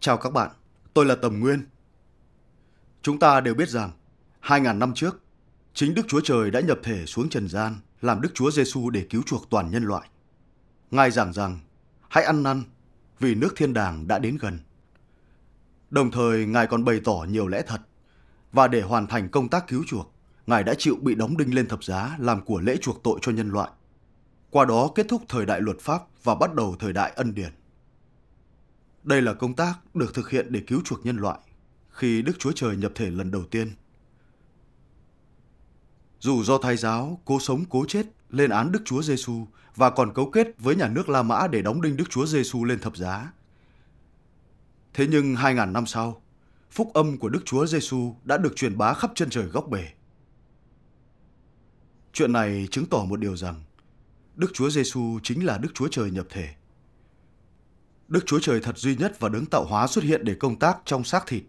Chào các bạn, tôi là Tầm Nguyên. Chúng ta đều biết rằng, 2.000 năm trước, chính Đức Chúa Trời đã nhập thể xuống trần gian làm Đức Chúa Giêsu để cứu chuộc toàn nhân loại. Ngài giảng rằng, hãy ăn năn vì nước thiên đàng đã đến gần. Đồng thời, Ngài còn bày tỏ nhiều lẽ thật và để hoàn thành công tác cứu chuộc, Ngài đã chịu bị đóng đinh lên thập giá làm của lễ chuộc tội cho nhân loại. Qua đó kết thúc thời đại luật pháp và bắt đầu thời đại ân điển. Đây là công tác được thực hiện để cứu chuộc nhân loại khi Đức Chúa Trời nhập thể lần đầu tiên. Dù do Thái giáo cố sống cố chết lên án Đức Chúa Giêsu và còn cấu kết với nhà nước La Mã để đóng đinh Đức Chúa Giêsu lên thập giá. Thế nhưng 2000 năm sau, phúc âm của Đức Chúa Giêsu đã được truyền bá khắp chân trời góc bể. Chuyện này chứng tỏ một điều rằng Đức Chúa Giêsu chính là Đức Chúa Trời nhập thể. Đức Chúa Trời thật duy nhất và đấng tạo hóa xuất hiện để công tác trong xác thịt.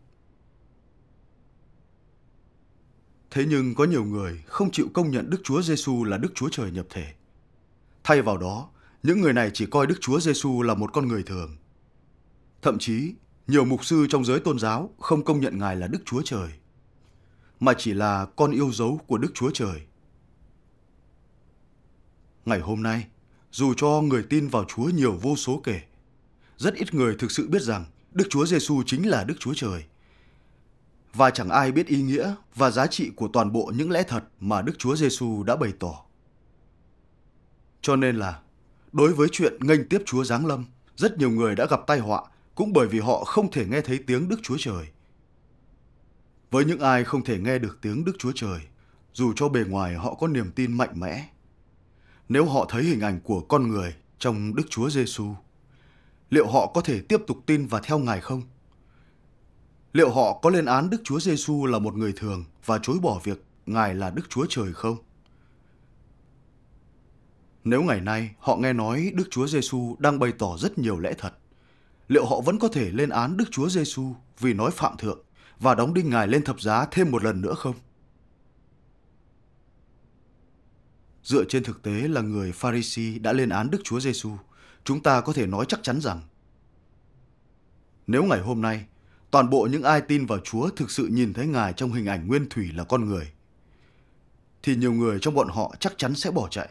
Thế nhưng có nhiều người không chịu công nhận Đức Chúa Giêsu là Đức Chúa Trời nhập thể. Thay vào đó, những người này chỉ coi Đức Chúa Giêsu là một con người thường. Thậm chí, nhiều mục sư trong giới tôn giáo không công nhận Ngài là Đức Chúa Trời, mà chỉ là con yêu dấu của Đức Chúa Trời – Ngày hôm nay, dù cho người tin vào Chúa nhiều vô số kể, rất ít người thực sự biết rằng Đức Chúa Giêsu chính là Đức Chúa Trời. Và chẳng ai biết ý nghĩa và giá trị của toàn bộ những lẽ thật mà Đức Chúa Giêsu đã bày tỏ. Cho nên là, đối với chuyện nghênh tiếp Chúa giáng lâm, rất nhiều người đã gặp tai họa cũng bởi vì họ không thể nghe thấy tiếng Đức Chúa Trời. Với những ai không thể nghe được tiếng Đức Chúa Trời, dù cho bề ngoài họ có niềm tin mạnh mẽ, nếu họ thấy hình ảnh của con người trong Đức Chúa Giêsu, liệu họ có thể tiếp tục tin và theo Ngài không? Liệu họ có lên án Đức Chúa Giêsu là một người thường và chối bỏ việc Ngài là Đức Chúa Trời không? Nếu ngày nay họ nghe nói Đức Chúa Giêsu đang bày tỏ rất nhiều lẽ thật, liệu họ vẫn có thể lên án Đức Chúa Giêsu vì nói phạm thượng và đóng đinh Ngài lên thập giá thêm một lần nữa không? Dựa trên thực tế là người Pharisee đã lên án Đức Chúa Giêsu, chúng ta có thể nói chắc chắn rằng nếu ngày hôm nay toàn bộ những ai tin vào Chúa thực sự nhìn thấy Ngài trong hình ảnh nguyên thủy là con người, thì nhiều người trong bọn họ chắc chắn sẽ bỏ chạy.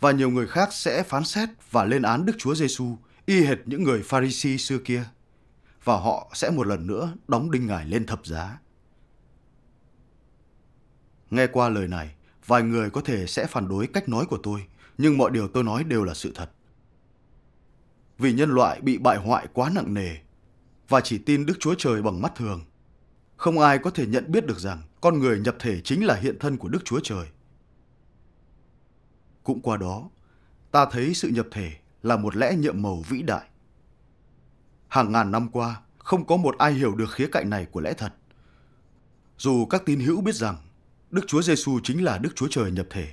Và nhiều người khác sẽ phán xét và lên án Đức Chúa Giêsu y hệt những người Pharisee xưa kia và họ sẽ một lần nữa đóng đinh ngài lên thập giá. Nghe qua lời này, Vài người có thể sẽ phản đối cách nói của tôi, nhưng mọi điều tôi nói đều là sự thật. Vì nhân loại bị bại hoại quá nặng nề và chỉ tin Đức Chúa Trời bằng mắt thường, không ai có thể nhận biết được rằng con người nhập thể chính là hiện thân của Đức Chúa Trời. Cũng qua đó, ta thấy sự nhập thể là một lẽ nhiệm màu vĩ đại. Hàng ngàn năm qua, không có một ai hiểu được khía cạnh này của lẽ thật. Dù các tín hữu biết rằng Đức Chúa Giêsu chính là Đức Chúa Trời nhập thể.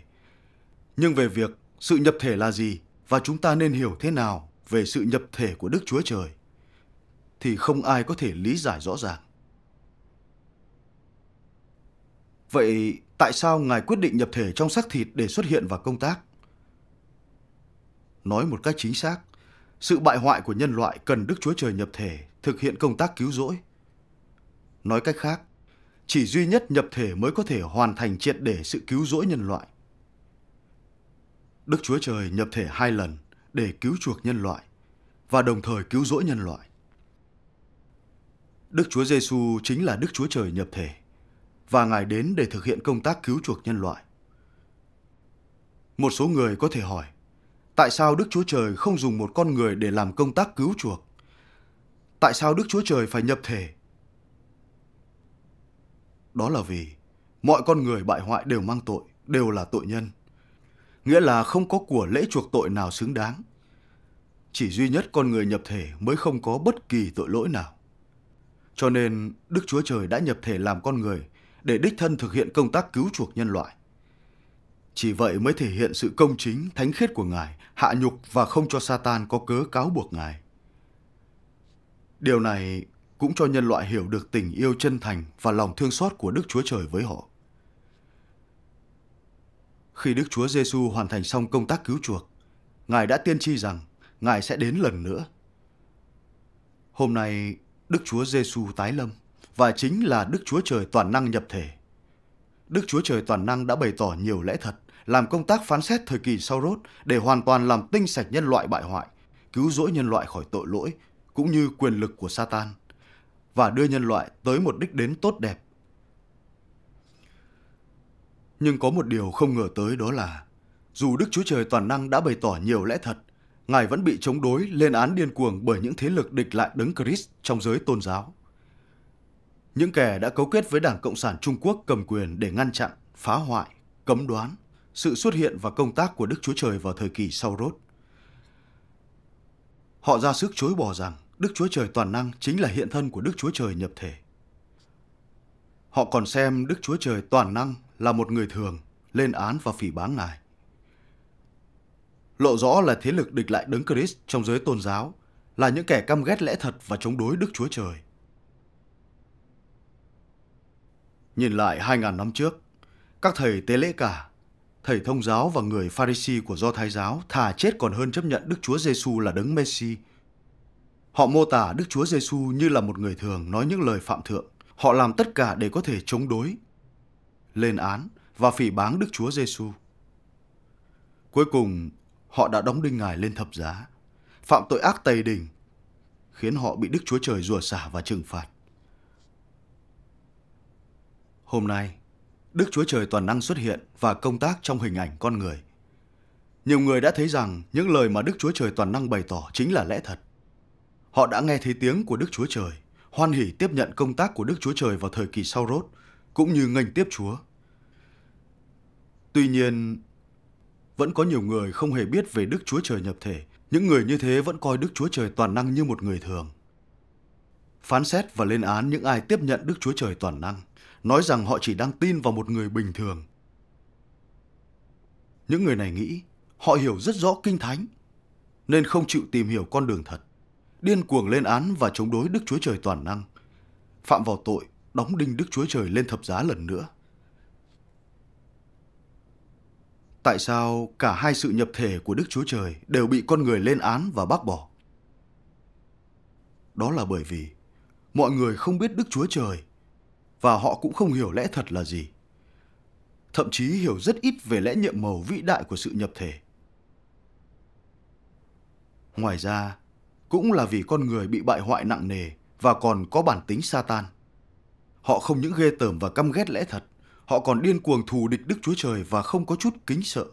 Nhưng về việc sự nhập thể là gì và chúng ta nên hiểu thế nào về sự nhập thể của Đức Chúa Trời thì không ai có thể lý giải rõ ràng. Vậy tại sao Ngài quyết định nhập thể trong xác thịt để xuất hiện và công tác? Nói một cách chính xác, sự bại hoại của nhân loại cần Đức Chúa Trời nhập thể thực hiện công tác cứu rỗi. Nói cách khác, chỉ duy nhất nhập thể mới có thể hoàn thành triệt để sự cứu rỗi nhân loại. Đức Chúa Trời nhập thể hai lần để cứu chuộc nhân loại và đồng thời cứu rỗi nhân loại. Đức Chúa Giêsu chính là Đức Chúa Trời nhập thể và Ngài đến để thực hiện công tác cứu chuộc nhân loại. Một số người có thể hỏi, tại sao Đức Chúa Trời không dùng một con người để làm công tác cứu chuộc? Tại sao Đức Chúa Trời phải nhập thể đó là vì mọi con người bại hoại đều mang tội, đều là tội nhân. Nghĩa là không có của lễ chuộc tội nào xứng đáng. Chỉ duy nhất con người nhập thể mới không có bất kỳ tội lỗi nào. Cho nên Đức Chúa Trời đã nhập thể làm con người để đích thân thực hiện công tác cứu chuộc nhân loại. Chỉ vậy mới thể hiện sự công chính, thánh khiết của Ngài, hạ nhục và không cho Satan có cớ cáo buộc Ngài. Điều này cũng cho nhân loại hiểu được tình yêu chân thành và lòng thương xót của Đức Chúa Trời với họ. Khi Đức Chúa Giêsu hoàn thành xong công tác cứu chuộc, Ngài đã tiên tri rằng Ngài sẽ đến lần nữa. Hôm nay, Đức Chúa Giêsu tái lâm và chính là Đức Chúa Trời toàn năng nhập thể. Đức Chúa Trời toàn năng đã bày tỏ nhiều lẽ thật, làm công tác phán xét thời kỳ sau rốt để hoàn toàn làm tinh sạch nhân loại bại hoại, cứu rỗi nhân loại khỏi tội lỗi, cũng như quyền lực của Satan. tan và đưa nhân loại tới một đích đến tốt đẹp. Nhưng có một điều không ngờ tới đó là, dù Đức Chúa Trời Toàn Năng đã bày tỏ nhiều lẽ thật, Ngài vẫn bị chống đối, lên án điên cuồng bởi những thế lực địch lại đấng Christ trong giới tôn giáo. Những kẻ đã cấu kết với Đảng Cộng sản Trung Quốc cầm quyền để ngăn chặn, phá hoại, cấm đoán sự xuất hiện và công tác của Đức Chúa Trời vào thời kỳ sau rốt. Họ ra sức chối bỏ rằng Đức Chúa Trời toàn năng chính là hiện thân của Đức Chúa Trời nhập thể. Họ còn xem Đức Chúa Trời toàn năng là một người thường, lên án và phỉ báng Ngài. Lộ rõ là thế lực địch lại đấng Christ trong giới tôn giáo, là những kẻ căm ghét lẽ thật và chống đối Đức Chúa Trời. Nhìn lại 2.000 năm trước, các thầy tế lễ cả, thầy thông giáo và người pharisee của Do Thái giáo thà chết còn hơn chấp nhận Đức Chúa Giêsu là đấng Messi – Họ mô tả Đức Chúa Giêsu như là một người thường nói những lời phạm thượng. Họ làm tất cả để có thể chống đối, lên án và phỉ báng Đức Chúa Giêsu. Cuối cùng, họ đã đóng đinh ngài lên thập giá, phạm tội ác tày đình, khiến họ bị Đức Chúa Trời rủa xả và trừng phạt. Hôm nay, Đức Chúa Trời toàn năng xuất hiện và công tác trong hình ảnh con người. Nhiều người đã thấy rằng những lời mà Đức Chúa Trời toàn năng bày tỏ chính là lẽ thật. Họ đã nghe thấy tiếng của Đức Chúa Trời, hoan hỷ tiếp nhận công tác của Đức Chúa Trời vào thời kỳ sau rốt, cũng như ngành tiếp Chúa. Tuy nhiên, vẫn có nhiều người không hề biết về Đức Chúa Trời nhập thể. Những người như thế vẫn coi Đức Chúa Trời toàn năng như một người thường. Phán xét và lên án những ai tiếp nhận Đức Chúa Trời toàn năng, nói rằng họ chỉ đang tin vào một người bình thường. Những người này nghĩ họ hiểu rất rõ kinh thánh, nên không chịu tìm hiểu con đường thật điên cuồng lên án và chống đối Đức Chúa Trời toàn năng, phạm vào tội đóng đinh Đức Chúa Trời lên thập giá lần nữa. Tại sao cả hai sự nhập thể của Đức Chúa Trời đều bị con người lên án và bác bỏ? Đó là bởi vì mọi người không biết Đức Chúa Trời và họ cũng không hiểu lẽ thật là gì. Thậm chí hiểu rất ít về lẽ nhiệm màu vĩ đại của sự nhập thể. Ngoài ra, cũng là vì con người bị bại hoại nặng nề và còn có bản tính sa tan. Họ không những ghê tởm và căm ghét lẽ thật, họ còn điên cuồng thù địch Đức Chúa Trời và không có chút kính sợ.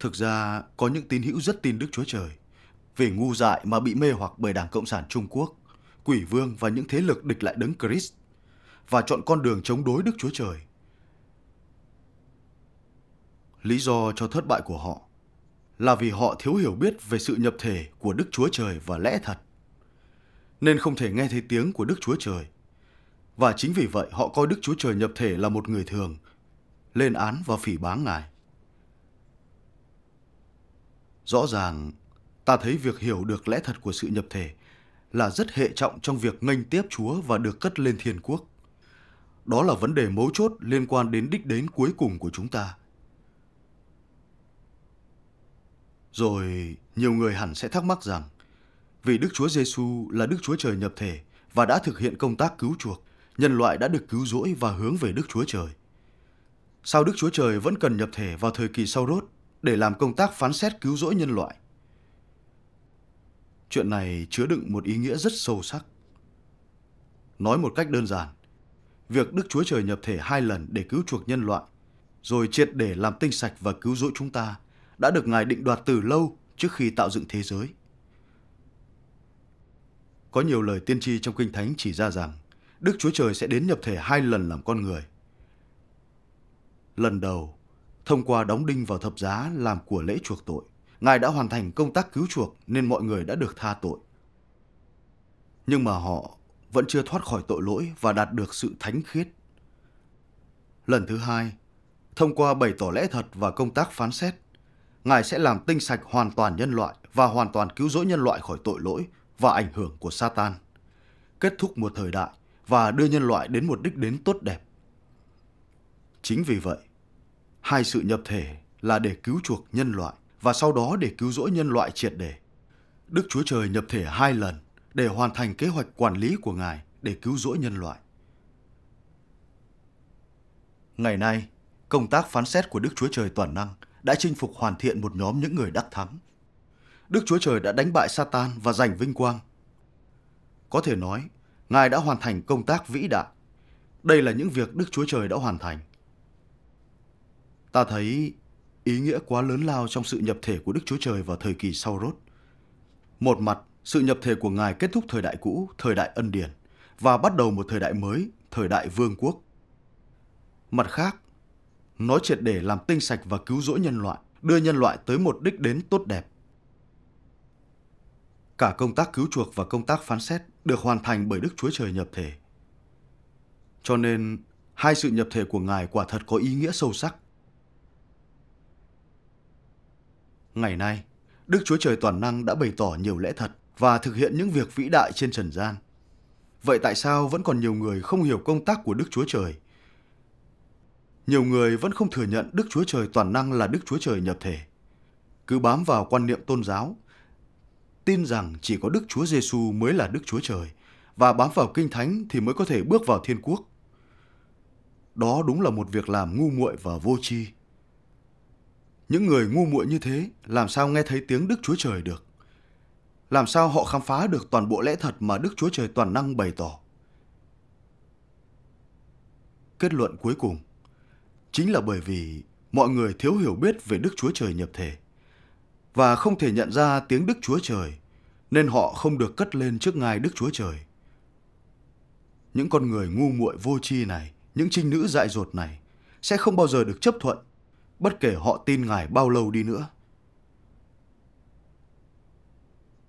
Thực ra, có những tín hữu rất tin Đức Chúa Trời, vì ngu dại mà bị mê hoặc bởi Đảng Cộng sản Trung Quốc, quỷ vương và những thế lực địch lại đấng Christ, và chọn con đường chống đối Đức Chúa Trời. Lý do cho thất bại của họ – là vì họ thiếu hiểu biết về sự nhập thể của Đức Chúa Trời và lẽ thật, nên không thể nghe thấy tiếng của Đức Chúa Trời. Và chính vì vậy họ coi Đức Chúa Trời nhập thể là một người thường, lên án và phỉ báng Ngài. Rõ ràng, ta thấy việc hiểu được lẽ thật của sự nhập thể là rất hệ trọng trong việc nghênh tiếp Chúa và được cất lên thiên quốc. Đó là vấn đề mấu chốt liên quan đến đích đến cuối cùng của chúng ta – Rồi nhiều người hẳn sẽ thắc mắc rằng vì Đức Chúa Giêsu là Đức Chúa Trời nhập thể và đã thực hiện công tác cứu chuộc, nhân loại đã được cứu rỗi và hướng về Đức Chúa Trời. Sao Đức Chúa Trời vẫn cần nhập thể vào thời kỳ sau rốt để làm công tác phán xét cứu rỗi nhân loại? Chuyện này chứa đựng một ý nghĩa rất sâu sắc. Nói một cách đơn giản, việc Đức Chúa Trời nhập thể hai lần để cứu chuộc nhân loại, rồi triệt để làm tinh sạch và cứu rỗi chúng ta – đã được ngài định đoạt từ lâu trước khi tạo dựng thế giới. Có nhiều lời tiên tri trong Kinh Thánh chỉ ra rằng Đức Chúa Trời sẽ đến nhập thể hai lần làm con người. Lần đầu, thông qua đóng đinh vào thập giá làm của lễ chuộc tội, Ngài đã hoàn thành công tác cứu chuộc nên mọi người đã được tha tội. Nhưng mà họ vẫn chưa thoát khỏi tội lỗi và đạt được sự thánh khiết. Lần thứ hai, thông qua bảy tỏ lẽ thật và công tác phán xét, Ngài sẽ làm tinh sạch hoàn toàn nhân loại và hoàn toàn cứu rỗi nhân loại khỏi tội lỗi và ảnh hưởng của Satan, kết thúc một thời đại và đưa nhân loại đến một đích đến tốt đẹp. Chính vì vậy, hai sự nhập thể là để cứu chuộc nhân loại và sau đó để cứu rỗi nhân loại triệt để. Đức Chúa Trời nhập thể hai lần để hoàn thành kế hoạch quản lý của Ngài để cứu rỗi nhân loại. Ngày nay, công tác phán xét của Đức Chúa Trời toàn năng – đã chinh phục hoàn thiện một nhóm những người đắc thắng. Đức Chúa Trời đã đánh bại Satan và giành vinh quang. Có thể nói, Ngài đã hoàn thành công tác vĩ đại. Đây là những việc Đức Chúa Trời đã hoàn thành. Ta thấy ý nghĩa quá lớn lao trong sự nhập thể của Đức Chúa Trời vào thời kỳ sau rốt. Một mặt, sự nhập thể của Ngài kết thúc thời đại cũ, thời đại ân điển, và bắt đầu một thời đại mới, thời đại vương quốc. Mặt khác, nó triệt để làm tinh sạch và cứu rỗi nhân loại, đưa nhân loại tới một đích đến tốt đẹp. Cả công tác cứu chuộc và công tác phán xét được hoàn thành bởi Đức Chúa Trời nhập thể. Cho nên, hai sự nhập thể của Ngài quả thật có ý nghĩa sâu sắc. Ngày nay, Đức Chúa Trời toàn năng đã bày tỏ nhiều lẽ thật và thực hiện những việc vĩ đại trên trần gian. Vậy tại sao vẫn còn nhiều người không hiểu công tác của Đức Chúa Trời – nhiều người vẫn không thừa nhận Đức Chúa Trời toàn năng là Đức Chúa Trời nhập thể. Cứ bám vào quan niệm tôn giáo, tin rằng chỉ có Đức Chúa Giêsu mới là Đức Chúa Trời và bám vào kinh thánh thì mới có thể bước vào thiên quốc. Đó đúng là một việc làm ngu muội và vô tri. Những người ngu muội như thế làm sao nghe thấy tiếng Đức Chúa Trời được? Làm sao họ khám phá được toàn bộ lẽ thật mà Đức Chúa Trời toàn năng bày tỏ? Kết luận cuối cùng chính là bởi vì mọi người thiếu hiểu biết về Đức Chúa Trời nhập thể và không thể nhận ra tiếng Đức Chúa Trời nên họ không được cất lên trước ngài Đức Chúa Trời. Những con người ngu muội vô tri này, những trinh nữ dại dột này sẽ không bao giờ được chấp thuận, bất kể họ tin ngài bao lâu đi nữa.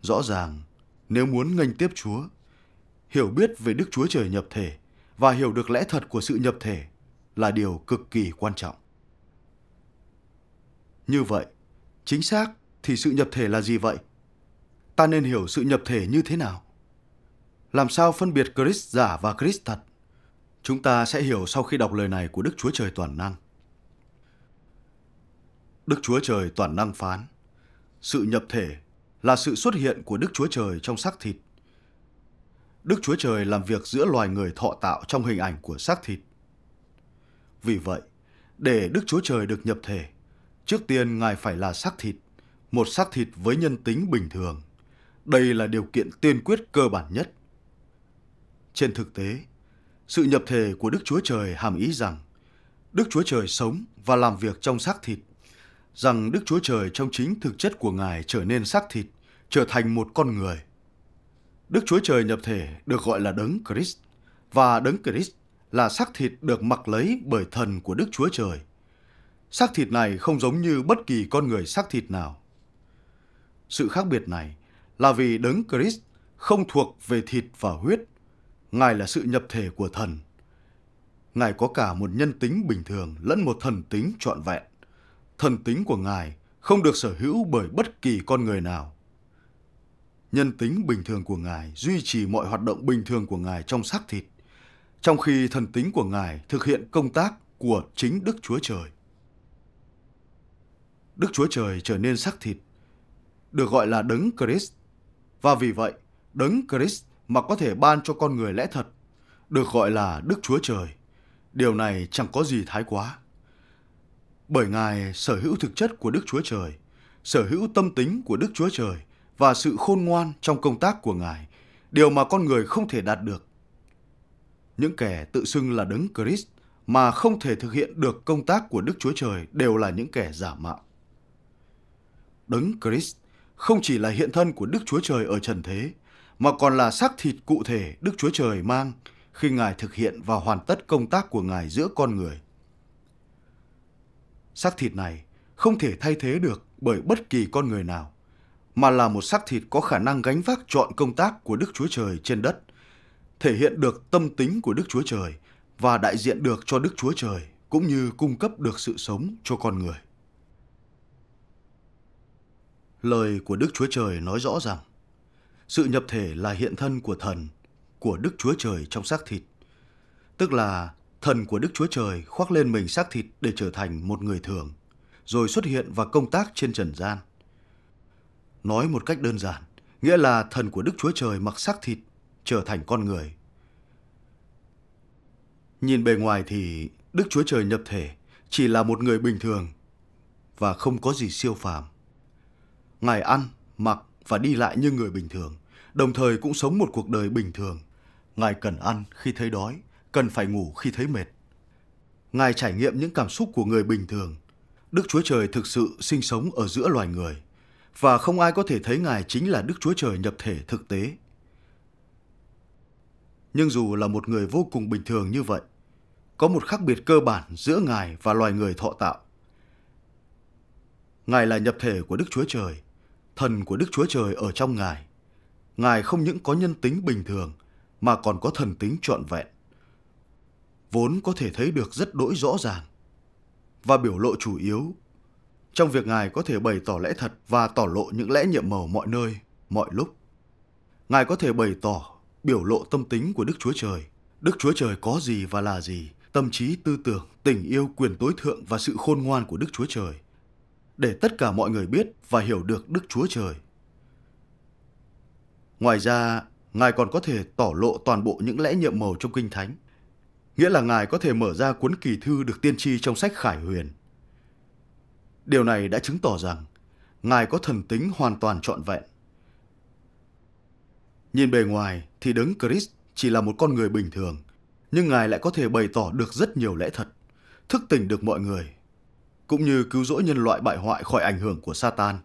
Rõ ràng, nếu muốn nghênh tiếp Chúa, hiểu biết về Đức Chúa Trời nhập thể và hiểu được lẽ thật của sự nhập thể là điều cực kỳ quan trọng. Như vậy, chính xác thì sự nhập thể là gì vậy? Ta nên hiểu sự nhập thể như thế nào? Làm sao phân biệt Christ giả và Christ thật? Chúng ta sẽ hiểu sau khi đọc lời này của Đức Chúa Trời Toàn Năng. Đức Chúa Trời Toàn Năng phán, sự nhập thể là sự xuất hiện của Đức Chúa Trời trong xác thịt. Đức Chúa Trời làm việc giữa loài người thọ tạo trong hình ảnh của xác thịt vì vậy, để Đức Chúa Trời được nhập thể, trước tiên Ngài phải là xác thịt, một xác thịt với nhân tính bình thường. Đây là điều kiện tiên quyết cơ bản nhất. Trên thực tế, sự nhập thể của Đức Chúa Trời hàm ý rằng Đức Chúa Trời sống và làm việc trong xác thịt, rằng Đức Chúa Trời trong chính thực chất của Ngài trở nên xác thịt, trở thành một con người. Đức Chúa Trời nhập thể được gọi là Đấng Christ và Đấng Christ là xác thịt được mặc lấy bởi thần của Đức Chúa Trời. Xác thịt này không giống như bất kỳ con người xác thịt nào. Sự khác biệt này là vì đấng Christ không thuộc về thịt và huyết. Ngài là sự nhập thể của thần. Ngài có cả một nhân tính bình thường lẫn một thần tính trọn vẹn. Thần tính của Ngài không được sở hữu bởi bất kỳ con người nào. Nhân tính bình thường của Ngài duy trì mọi hoạt động bình thường của Ngài trong xác thịt trong khi thần tính của Ngài thực hiện công tác của chính Đức Chúa Trời. Đức Chúa Trời trở nên sắc thịt, được gọi là Đấng Christ. Và vì vậy, Đấng Christ mà có thể ban cho con người lẽ thật, được gọi là Đức Chúa Trời. Điều này chẳng có gì thái quá. Bởi Ngài sở hữu thực chất của Đức Chúa Trời, sở hữu tâm tính của Đức Chúa Trời và sự khôn ngoan trong công tác của Ngài, điều mà con người không thể đạt được. Những kẻ tự xưng là đấng Christ mà không thể thực hiện được công tác của Đức Chúa Trời đều là những kẻ giả mạo. Đấng Christ không chỉ là hiện thân của Đức Chúa Trời ở trần thế, mà còn là xác thịt cụ thể Đức Chúa Trời mang khi Ngài thực hiện và hoàn tất công tác của Ngài giữa con người. Xác thịt này không thể thay thế được bởi bất kỳ con người nào, mà là một xác thịt có khả năng gánh vác trọn công tác của Đức Chúa Trời trên đất thể hiện được tâm tính của Đức Chúa Trời và đại diện được cho Đức Chúa Trời cũng như cung cấp được sự sống cho con người. Lời của Đức Chúa Trời nói rõ rằng sự nhập thể là hiện thân của thần của Đức Chúa Trời trong xác thịt, tức là thần của Đức Chúa Trời khoác lên mình xác thịt để trở thành một người thường, rồi xuất hiện và công tác trên trần gian. Nói một cách đơn giản, nghĩa là thần của Đức Chúa Trời mặc xác thịt trở thành con người. Nhìn bề ngoài thì Đức Chúa Trời nhập thể chỉ là một người bình thường và không có gì siêu phàm. Ngài ăn, mặc và đi lại như người bình thường, đồng thời cũng sống một cuộc đời bình thường. Ngài cần ăn khi thấy đói, cần phải ngủ khi thấy mệt. Ngài trải nghiệm những cảm xúc của người bình thường. Đức Chúa Trời thực sự sinh sống ở giữa loài người và không ai có thể thấy Ngài chính là Đức Chúa Trời nhập thể thực tế nhưng dù là một người vô cùng bình thường như vậy, có một khác biệt cơ bản giữa Ngài và loài người thọ tạo. Ngài là nhập thể của Đức Chúa Trời, thần của Đức Chúa Trời ở trong Ngài. Ngài không những có nhân tính bình thường mà còn có thần tính trọn vẹn. Vốn có thể thấy được rất đỗi rõ ràng và biểu lộ chủ yếu trong việc Ngài có thể bày tỏ lẽ thật và tỏ lộ những lẽ nhiệm màu mọi nơi, mọi lúc. Ngài có thể bày tỏ biểu lộ tâm tính của Đức Chúa Trời. Đức Chúa Trời có gì và là gì, tâm trí, tư tưởng, tình yêu, quyền tối thượng và sự khôn ngoan của Đức Chúa Trời. Để tất cả mọi người biết và hiểu được Đức Chúa Trời. Ngoài ra, Ngài còn có thể tỏ lộ toàn bộ những lẽ nhiệm màu trong Kinh Thánh. Nghĩa là Ngài có thể mở ra cuốn kỳ thư được tiên tri trong sách Khải Huyền. Điều này đã chứng tỏ rằng Ngài có thần tính hoàn toàn trọn vẹn. Nhìn bề ngoài, thì đấng Chris chỉ là một con người bình thường, nhưng Ngài lại có thể bày tỏ được rất nhiều lẽ thật, thức tỉnh được mọi người, cũng như cứu rỗi nhân loại bại hoại khỏi ảnh hưởng của Satan.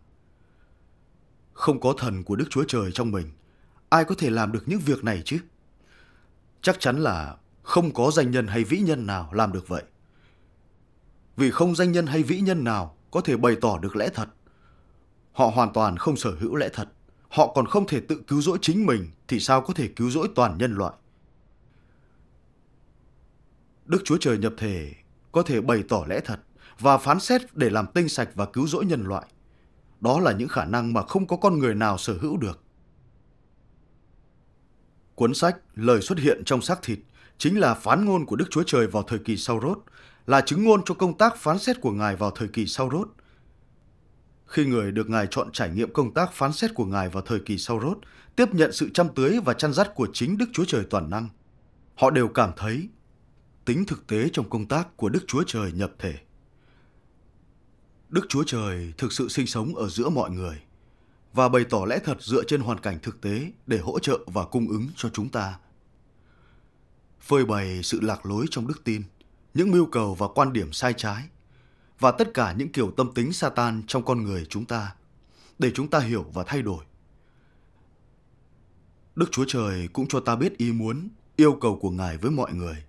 Không có thần của Đức Chúa Trời trong mình, ai có thể làm được những việc này chứ? Chắc chắn là không có danh nhân hay vĩ nhân nào làm được vậy. Vì không danh nhân hay vĩ nhân nào có thể bày tỏ được lẽ thật. Họ hoàn toàn không sở hữu lẽ thật họ còn không thể tự cứu rỗi chính mình thì sao có thể cứu rỗi toàn nhân loại. Đức Chúa Trời nhập thể có thể bày tỏ lẽ thật và phán xét để làm tinh sạch và cứu rỗi nhân loại. Đó là những khả năng mà không có con người nào sở hữu được. Cuốn sách Lời xuất hiện trong xác thịt chính là phán ngôn của Đức Chúa Trời vào thời kỳ sau rốt, là chứng ngôn cho công tác phán xét của Ngài vào thời kỳ sau rốt – khi người được ngài chọn trải nghiệm công tác phán xét của ngài vào thời kỳ sau rốt, tiếp nhận sự chăm tưới và chăn dắt của chính Đức Chúa Trời toàn năng, họ đều cảm thấy tính thực tế trong công tác của Đức Chúa Trời nhập thể. Đức Chúa Trời thực sự sinh sống ở giữa mọi người và bày tỏ lẽ thật dựa trên hoàn cảnh thực tế để hỗ trợ và cung ứng cho chúng ta. Phơi bày sự lạc lối trong đức tin, những mưu cầu và quan điểm sai trái, và tất cả những kiểu tâm tính Satan trong con người chúng ta để chúng ta hiểu và thay đổi. Đức Chúa Trời cũng cho ta biết ý muốn, yêu cầu của Ngài với mọi người,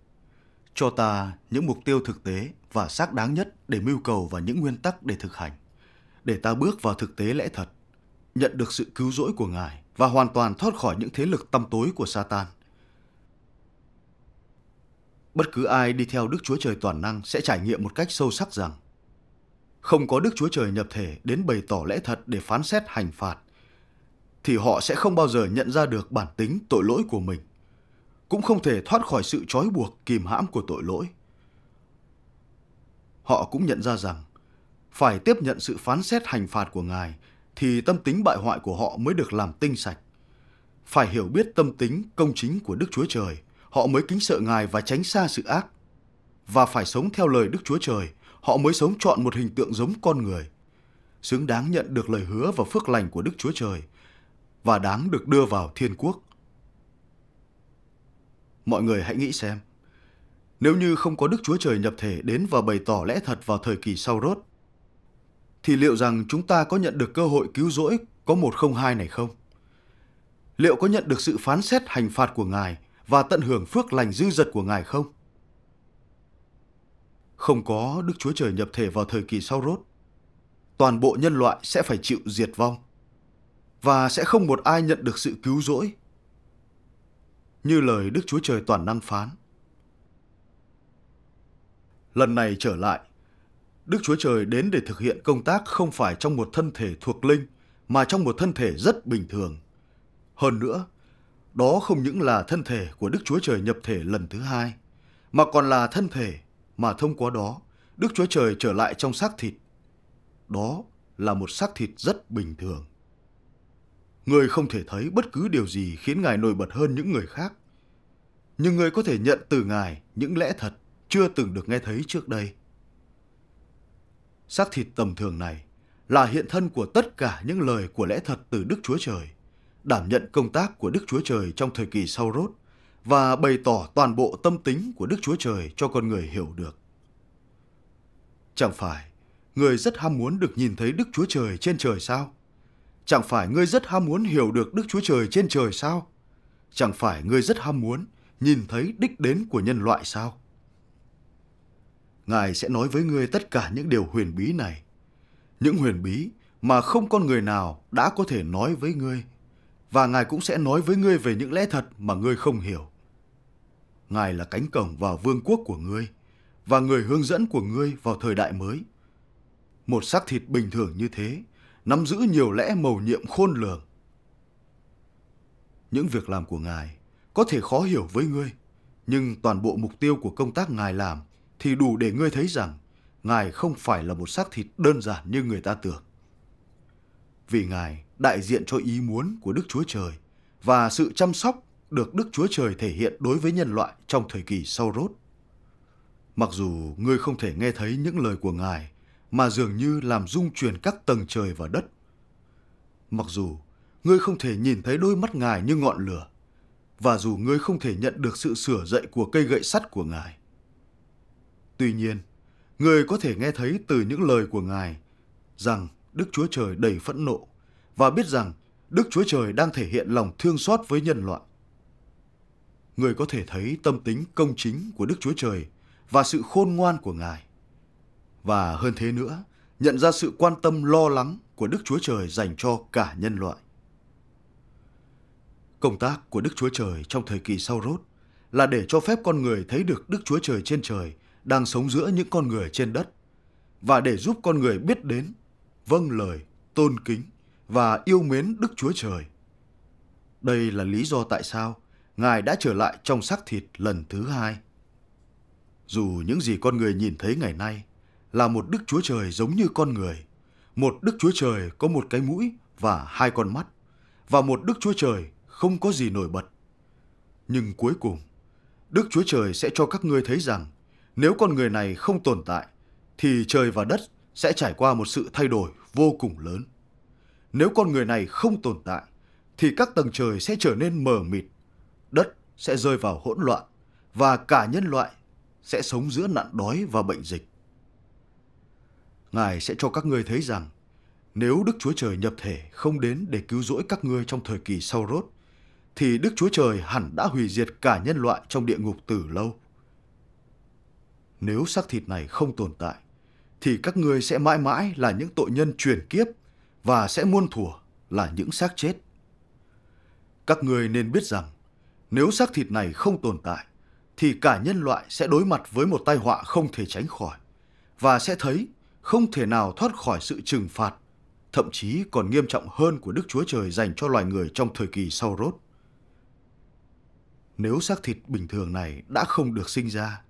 cho ta những mục tiêu thực tế và xác đáng nhất để mưu cầu và những nguyên tắc để thực hành, để ta bước vào thực tế lẽ thật, nhận được sự cứu rỗi của Ngài và hoàn toàn thoát khỏi những thế lực tăm tối của Satan. Bất cứ ai đi theo Đức Chúa Trời toàn năng sẽ trải nghiệm một cách sâu sắc rằng không có Đức Chúa Trời nhập thể đến bày tỏ lẽ thật để phán xét hành phạt, thì họ sẽ không bao giờ nhận ra được bản tính tội lỗi của mình, cũng không thể thoát khỏi sự trói buộc kìm hãm của tội lỗi. Họ cũng nhận ra rằng, phải tiếp nhận sự phán xét hành phạt của Ngài thì tâm tính bại hoại của họ mới được làm tinh sạch. Phải hiểu biết tâm tính công chính của Đức Chúa Trời, họ mới kính sợ Ngài và tránh xa sự ác. Và phải sống theo lời Đức Chúa Trời họ mới sống chọn một hình tượng giống con người, xứng đáng nhận được lời hứa và phước lành của Đức Chúa Trời và đáng được đưa vào thiên quốc. Mọi người hãy nghĩ xem, nếu như không có Đức Chúa Trời nhập thể đến và bày tỏ lẽ thật vào thời kỳ sau rốt, thì liệu rằng chúng ta có nhận được cơ hội cứu rỗi có một không hai này không? Liệu có nhận được sự phán xét hành phạt của Ngài và tận hưởng phước lành dư dật của Ngài không? không có Đức Chúa Trời nhập thể vào thời kỳ sau rốt, toàn bộ nhân loại sẽ phải chịu diệt vong và sẽ không một ai nhận được sự cứu rỗi. Như lời Đức Chúa Trời toàn năng phán. Lần này trở lại, Đức Chúa Trời đến để thực hiện công tác không phải trong một thân thể thuộc linh mà trong một thân thể rất bình thường. Hơn nữa, đó không những là thân thể của Đức Chúa Trời nhập thể lần thứ hai, mà còn là thân thể mà thông qua đó Đức Chúa Trời trở lại trong xác thịt. Đó là một xác thịt rất bình thường. Người không thể thấy bất cứ điều gì khiến Ngài nổi bật hơn những người khác. Nhưng người có thể nhận từ Ngài những lẽ thật chưa từng được nghe thấy trước đây. Xác thịt tầm thường này là hiện thân của tất cả những lời của lẽ thật từ Đức Chúa Trời, đảm nhận công tác của Đức Chúa Trời trong thời kỳ sau rốt – và bày tỏ toàn bộ tâm tính của Đức Chúa Trời cho con người hiểu được. Chẳng phải người rất ham muốn được nhìn thấy Đức Chúa Trời trên trời sao? Chẳng phải người rất ham muốn hiểu được Đức Chúa Trời trên trời sao? Chẳng phải người rất ham muốn nhìn thấy đích đến của nhân loại sao? Ngài sẽ nói với ngươi tất cả những điều huyền bí này, những huyền bí mà không con người nào đã có thể nói với ngươi, và Ngài cũng sẽ nói với ngươi về những lẽ thật mà ngươi không hiểu. Ngài là cánh cổng vào vương quốc của ngươi và người hướng dẫn của ngươi vào thời đại mới. Một xác thịt bình thường như thế, nắm giữ nhiều lẽ mầu nhiệm khôn lường. Những việc làm của Ngài có thể khó hiểu với ngươi, nhưng toàn bộ mục tiêu của công tác Ngài làm thì đủ để ngươi thấy rằng Ngài không phải là một xác thịt đơn giản như người ta tưởng. Vì Ngài đại diện cho ý muốn của Đức Chúa Trời và sự chăm sóc được Đức Chúa Trời thể hiện đối với nhân loại trong thời kỳ sau rốt. Mặc dù ngươi không thể nghe thấy những lời của Ngài, mà dường như làm rung chuyển các tầng trời và đất. Mặc dù ngươi không thể nhìn thấy đôi mắt Ngài như ngọn lửa, và dù ngươi không thể nhận được sự sửa dậy của cây gậy sắt của Ngài. Tuy nhiên, ngươi có thể nghe thấy từ những lời của Ngài rằng Đức Chúa Trời đầy phẫn nộ và biết rằng Đức Chúa Trời đang thể hiện lòng thương xót với nhân loại người có thể thấy tâm tính công chính của Đức Chúa Trời và sự khôn ngoan của Ngài. Và hơn thế nữa, nhận ra sự quan tâm lo lắng của Đức Chúa Trời dành cho cả nhân loại. Công tác của Đức Chúa Trời trong thời kỳ sau rốt là để cho phép con người thấy được Đức Chúa Trời trên trời đang sống giữa những con người trên đất và để giúp con người biết đến, vâng lời, tôn kính và yêu mến Đức Chúa Trời. Đây là lý do tại sao ngài đã trở lại trong xác thịt lần thứ hai. Dù những gì con người nhìn thấy ngày nay là một Đức Chúa Trời giống như con người, một Đức Chúa Trời có một cái mũi và hai con mắt, và một Đức Chúa Trời không có gì nổi bật. Nhưng cuối cùng, Đức Chúa Trời sẽ cho các ngươi thấy rằng nếu con người này không tồn tại, thì trời và đất sẽ trải qua một sự thay đổi vô cùng lớn. Nếu con người này không tồn tại, thì các tầng trời sẽ trở nên mờ mịt đất sẽ rơi vào hỗn loạn và cả nhân loại sẽ sống giữa nạn đói và bệnh dịch. Ngài sẽ cho các ngươi thấy rằng nếu Đức Chúa Trời nhập thể không đến để cứu rỗi các ngươi trong thời kỳ sau rốt, thì Đức Chúa Trời hẳn đã hủy diệt cả nhân loại trong địa ngục từ lâu. Nếu xác thịt này không tồn tại, thì các ngươi sẽ mãi mãi là những tội nhân truyền kiếp và sẽ muôn thuở là những xác chết. Các ngươi nên biết rằng nếu xác thịt này không tồn tại, thì cả nhân loại sẽ đối mặt với một tai họa không thể tránh khỏi và sẽ thấy không thể nào thoát khỏi sự trừng phạt, thậm chí còn nghiêm trọng hơn của Đức Chúa Trời dành cho loài người trong thời kỳ sau rốt. Nếu xác thịt bình thường này đã không được sinh ra,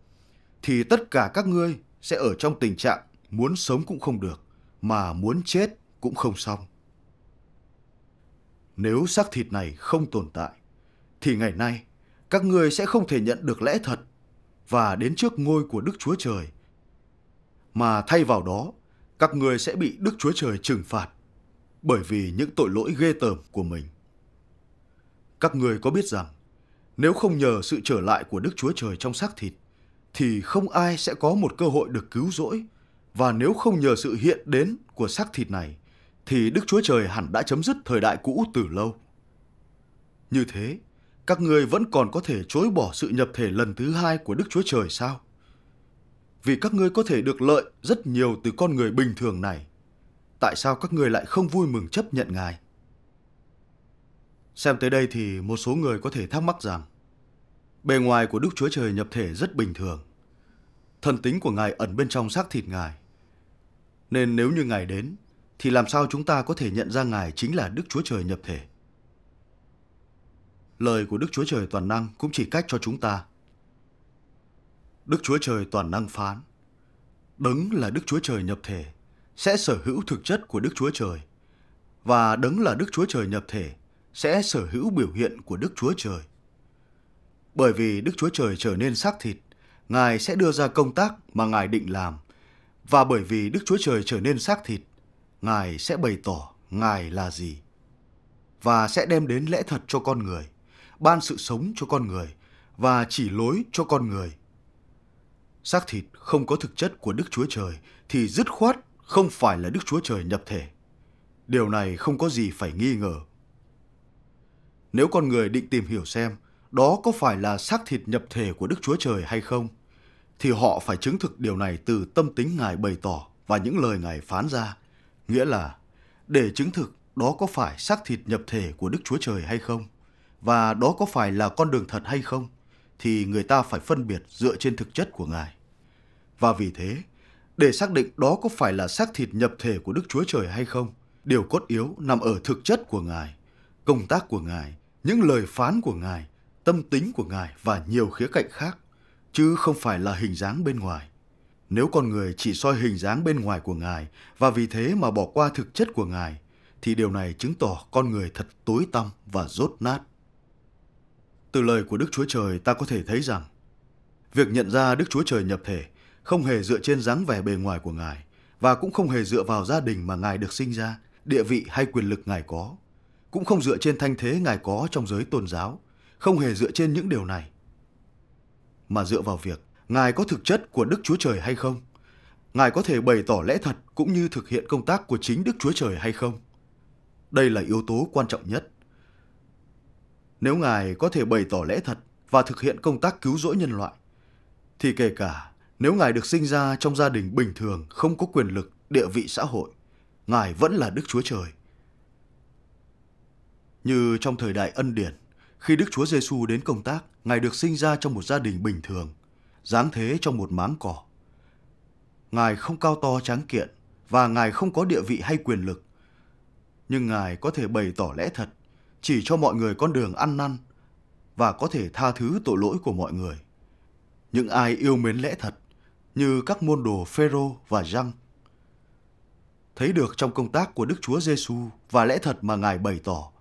thì tất cả các ngươi sẽ ở trong tình trạng muốn sống cũng không được, mà muốn chết cũng không xong. Nếu xác thịt này không tồn tại, thì ngày nay các ngươi sẽ không thể nhận được lẽ thật và đến trước ngôi của Đức Chúa Trời. Mà thay vào đó, các ngươi sẽ bị Đức Chúa Trời trừng phạt bởi vì những tội lỗi ghê tởm của mình. Các ngươi có biết rằng, nếu không nhờ sự trở lại của Đức Chúa Trời trong xác thịt, thì không ai sẽ có một cơ hội được cứu rỗi, và nếu không nhờ sự hiện đến của xác thịt này, thì Đức Chúa Trời hẳn đã chấm dứt thời đại cũ từ lâu. Như thế, các ngươi vẫn còn có thể chối bỏ sự nhập thể lần thứ hai của Đức Chúa Trời sao? Vì các ngươi có thể được lợi rất nhiều từ con người bình thường này. Tại sao các ngươi lại không vui mừng chấp nhận Ngài? Xem tới đây thì một số người có thể thắc mắc rằng bề ngoài của Đức Chúa Trời nhập thể rất bình thường. Thần tính của Ngài ẩn bên trong xác thịt Ngài. Nên nếu như Ngài đến, thì làm sao chúng ta có thể nhận ra Ngài chính là Đức Chúa Trời nhập thể? lời của Đức Chúa Trời Toàn Năng cũng chỉ cách cho chúng ta. Đức Chúa Trời Toàn Năng phán, Đấng là Đức Chúa Trời nhập thể, sẽ sở hữu thực chất của Đức Chúa Trời, và Đấng là Đức Chúa Trời nhập thể, sẽ sở hữu biểu hiện của Đức Chúa Trời. Bởi vì Đức Chúa Trời trở nên xác thịt, Ngài sẽ đưa ra công tác mà Ngài định làm, và bởi vì Đức Chúa Trời trở nên xác thịt, Ngài sẽ bày tỏ Ngài là gì, và sẽ đem đến lẽ thật cho con người ban sự sống cho con người và chỉ lối cho con người. Xác thịt không có thực chất của Đức Chúa Trời thì dứt khoát không phải là Đức Chúa Trời nhập thể. Điều này không có gì phải nghi ngờ. Nếu con người định tìm hiểu xem đó có phải là xác thịt nhập thể của Đức Chúa Trời hay không, thì họ phải chứng thực điều này từ tâm tính Ngài bày tỏ và những lời Ngài phán ra, nghĩa là để chứng thực đó có phải xác thịt nhập thể của Đức Chúa Trời hay không và đó có phải là con đường thật hay không thì người ta phải phân biệt dựa trên thực chất của ngài. Và vì thế, để xác định đó có phải là xác thịt nhập thể của Đức Chúa Trời hay không, điều cốt yếu nằm ở thực chất của ngài, công tác của ngài, những lời phán của ngài, tâm tính của ngài và nhiều khía cạnh khác, chứ không phải là hình dáng bên ngoài. Nếu con người chỉ soi hình dáng bên ngoài của ngài và vì thế mà bỏ qua thực chất của ngài, thì điều này chứng tỏ con người thật tối tăm và rốt nát. Từ lời của Đức Chúa Trời ta có thể thấy rằng việc nhận ra Đức Chúa Trời nhập thể không hề dựa trên dáng vẻ bề ngoài của Ngài và cũng không hề dựa vào gia đình mà Ngài được sinh ra, địa vị hay quyền lực Ngài có, cũng không dựa trên thanh thế Ngài có trong giới tôn giáo, không hề dựa trên những điều này, mà dựa vào việc Ngài có thực chất của Đức Chúa Trời hay không? Ngài có thể bày tỏ lẽ thật cũng như thực hiện công tác của chính Đức Chúa Trời hay không? Đây là yếu tố quan trọng nhất nếu ngài có thể bày tỏ lẽ thật và thực hiện công tác cứu rỗi nhân loại, thì kể cả nếu ngài được sinh ra trong gia đình bình thường không có quyền lực, địa vị xã hội, ngài vẫn là Đức Chúa Trời. Như trong thời đại ân điển, khi Đức Chúa Giêsu đến công tác, ngài được sinh ra trong một gia đình bình thường, dáng thế trong một máng cỏ. Ngài không cao to tráng kiện và ngài không có địa vị hay quyền lực, nhưng ngài có thể bày tỏ lẽ thật chỉ cho mọi người con đường ăn năn và có thể tha thứ tội lỗi của mọi người. Những ai yêu mến lẽ thật như các môn đồ Phêrô và Giăng thấy được trong công tác của Đức Chúa Giêsu và lẽ thật mà Ngài bày tỏ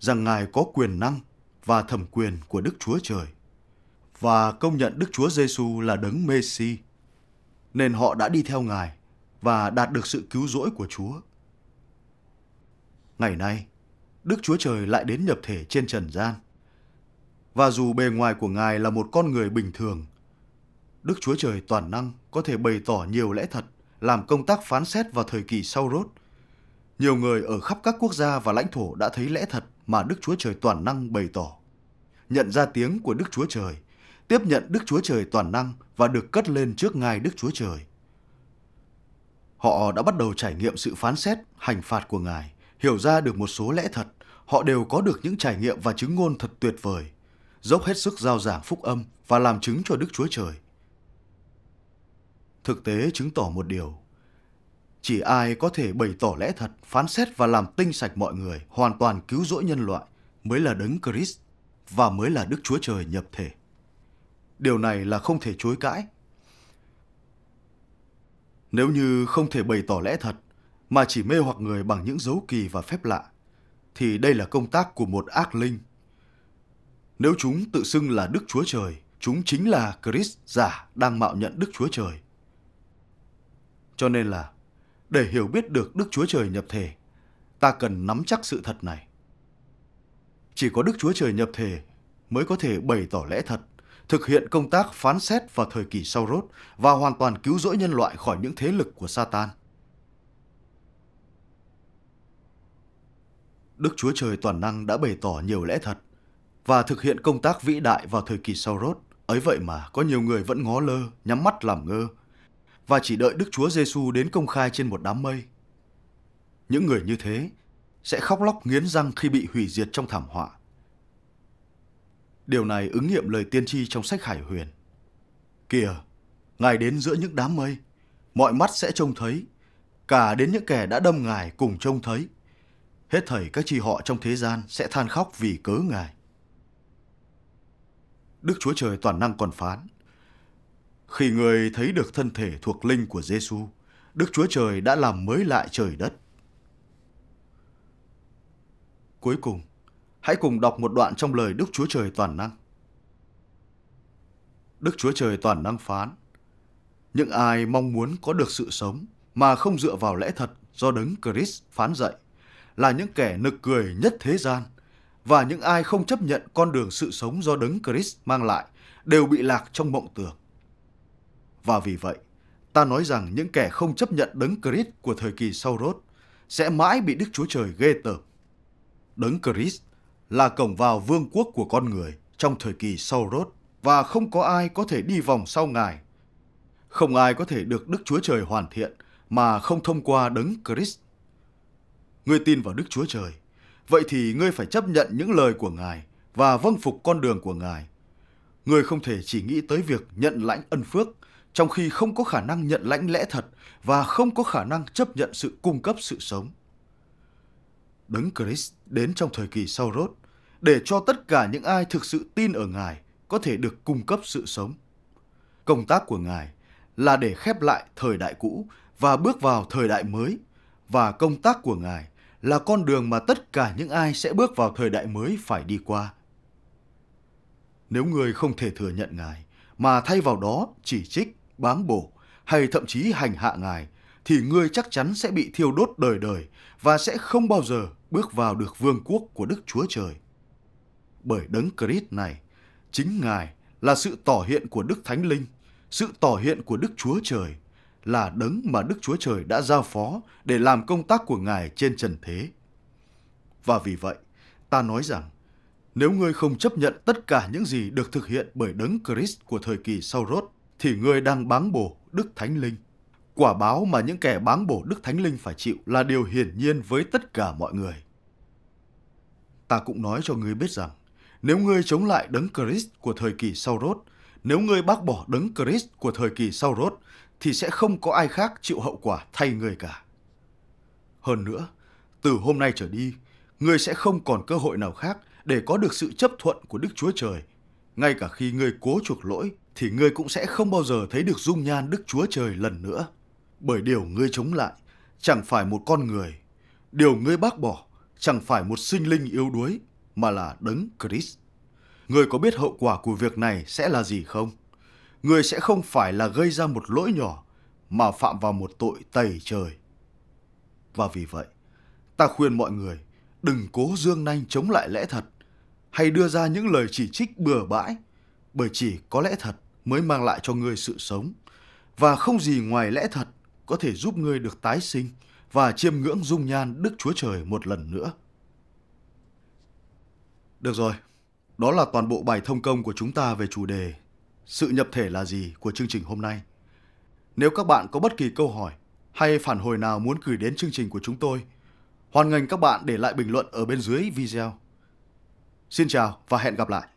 rằng Ngài có quyền năng và thẩm quyền của Đức Chúa Trời và công nhận Đức Chúa Giêsu là đấng Messi nên họ đã đi theo Ngài và đạt được sự cứu rỗi của Chúa. Ngày nay, Đức Chúa Trời lại đến nhập thể trên trần gian. Và dù bề ngoài của Ngài là một con người bình thường, Đức Chúa Trời toàn năng có thể bày tỏ nhiều lẽ thật, làm công tác phán xét vào thời kỳ sau rốt. Nhiều người ở khắp các quốc gia và lãnh thổ đã thấy lẽ thật mà Đức Chúa Trời toàn năng bày tỏ. Nhận ra tiếng của Đức Chúa Trời, tiếp nhận Đức Chúa Trời toàn năng và được cất lên trước Ngài Đức Chúa Trời. Họ đã bắt đầu trải nghiệm sự phán xét, hành phạt của Ngài, hiểu ra được một số lẽ thật họ đều có được những trải nghiệm và chứng ngôn thật tuyệt vời, dốc hết sức giao giảng phúc âm và làm chứng cho Đức Chúa Trời. Thực tế chứng tỏ một điều, chỉ ai có thể bày tỏ lẽ thật, phán xét và làm tinh sạch mọi người, hoàn toàn cứu rỗi nhân loại mới là đấng Christ và mới là Đức Chúa Trời nhập thể. Điều này là không thể chối cãi. Nếu như không thể bày tỏ lẽ thật mà chỉ mê hoặc người bằng những dấu kỳ và phép lạ, thì đây là công tác của một ác linh. Nếu chúng tự xưng là Đức Chúa Trời, chúng chính là Chris giả đang mạo nhận Đức Chúa Trời. Cho nên là, để hiểu biết được Đức Chúa Trời nhập thể, ta cần nắm chắc sự thật này. Chỉ có Đức Chúa Trời nhập thể mới có thể bày tỏ lẽ thật, thực hiện công tác phán xét vào thời kỳ sau rốt và hoàn toàn cứu rỗi nhân loại khỏi những thế lực của Satan. Đức Chúa Trời toàn năng đã bày tỏ nhiều lẽ thật và thực hiện công tác vĩ đại vào thời kỳ sau rốt. Ấy vậy mà có nhiều người vẫn ngó lơ, nhắm mắt làm ngơ và chỉ đợi Đức Chúa Giêsu đến công khai trên một đám mây. Những người như thế sẽ khóc lóc nghiến răng khi bị hủy diệt trong thảm họa. Điều này ứng nghiệm lời tiên tri trong sách Hải Huyền. Kìa, Ngài đến giữa những đám mây, mọi mắt sẽ trông thấy, cả đến những kẻ đã đâm Ngài cùng trông thấy hết thảy các chi họ trong thế gian sẽ than khóc vì cớ ngài. Đức Chúa Trời toàn năng còn phán: Khi người thấy được thân thể thuộc linh của Giêsu, Đức Chúa Trời đã làm mới lại trời đất. Cuối cùng, hãy cùng đọc một đoạn trong lời Đức Chúa Trời toàn năng. Đức Chúa Trời toàn năng phán: Những ai mong muốn có được sự sống mà không dựa vào lẽ thật do đấng Christ phán dạy là những kẻ nực cười nhất thế gian và những ai không chấp nhận con đường sự sống do đấng Chris mang lại đều bị lạc trong mộng tưởng. Và vì vậy, ta nói rằng những kẻ không chấp nhận đấng Chris của thời kỳ sau rốt sẽ mãi bị Đức Chúa Trời ghê tởm. Đấng Chris là cổng vào vương quốc của con người trong thời kỳ sau rốt và không có ai có thể đi vòng sau Ngài. Không ai có thể được Đức Chúa Trời hoàn thiện mà không thông qua đấng Christ ngươi tin vào Đức Chúa Trời, vậy thì ngươi phải chấp nhận những lời của Ngài và vâng phục con đường của Ngài. Ngươi không thể chỉ nghĩ tới việc nhận lãnh ân phước, trong khi không có khả năng nhận lãnh lẽ thật và không có khả năng chấp nhận sự cung cấp sự sống. Đấng Christ đến trong thời kỳ sau rốt để cho tất cả những ai thực sự tin ở Ngài có thể được cung cấp sự sống. Công tác của Ngài là để khép lại thời đại cũ và bước vào thời đại mới và công tác của Ngài là con đường mà tất cả những ai sẽ bước vào thời đại mới phải đi qua. Nếu người không thể thừa nhận Ngài, mà thay vào đó chỉ trích, bám bổ hay thậm chí hành hạ Ngài, thì người chắc chắn sẽ bị thiêu đốt đời đời và sẽ không bao giờ bước vào được vương quốc của Đức Chúa Trời. Bởi đấng Christ này, chính Ngài là sự tỏ hiện của Đức Thánh Linh, sự tỏ hiện của Đức Chúa Trời – là đấng mà Đức Chúa Trời đã giao phó để làm công tác của Ngài trên trần thế. Và vì vậy, ta nói rằng, nếu ngươi không chấp nhận tất cả những gì được thực hiện bởi đấng Christ của thời kỳ sau rốt, thì ngươi đang báng bổ Đức Thánh Linh. Quả báo mà những kẻ báng bổ Đức Thánh Linh phải chịu là điều hiển nhiên với tất cả mọi người. Ta cũng nói cho ngươi biết rằng, nếu ngươi chống lại đấng Christ của thời kỳ sau rốt, nếu ngươi bác bỏ đấng Christ của thời kỳ sau rốt, thì sẽ không có ai khác chịu hậu quả thay người cả. Hơn nữa, từ hôm nay trở đi, ngươi sẽ không còn cơ hội nào khác để có được sự chấp thuận của Đức Chúa Trời. Ngay cả khi ngươi cố chuộc lỗi, thì ngươi cũng sẽ không bao giờ thấy được dung nhan Đức Chúa Trời lần nữa. Bởi điều ngươi chống lại chẳng phải một con người, điều ngươi bác bỏ chẳng phải một sinh linh yếu đuối, mà là đấng Christ. Ngươi có biết hậu quả của việc này sẽ là gì không? người sẽ không phải là gây ra một lỗi nhỏ mà phạm vào một tội tày trời. Và vì vậy, ta khuyên mọi người đừng cố dương nanh chống lại lẽ thật hay đưa ra những lời chỉ trích bừa bãi bởi chỉ có lẽ thật mới mang lại cho ngươi sự sống và không gì ngoài lẽ thật có thể giúp ngươi được tái sinh và chiêm ngưỡng dung nhan Đức Chúa Trời một lần nữa. Được rồi, đó là toàn bộ bài thông công của chúng ta về chủ đề sự nhập thể là gì của chương trình hôm nay. Nếu các bạn có bất kỳ câu hỏi hay phản hồi nào muốn gửi đến chương trình của chúng tôi, hoan nghênh các bạn để lại bình luận ở bên dưới video. Xin chào và hẹn gặp lại!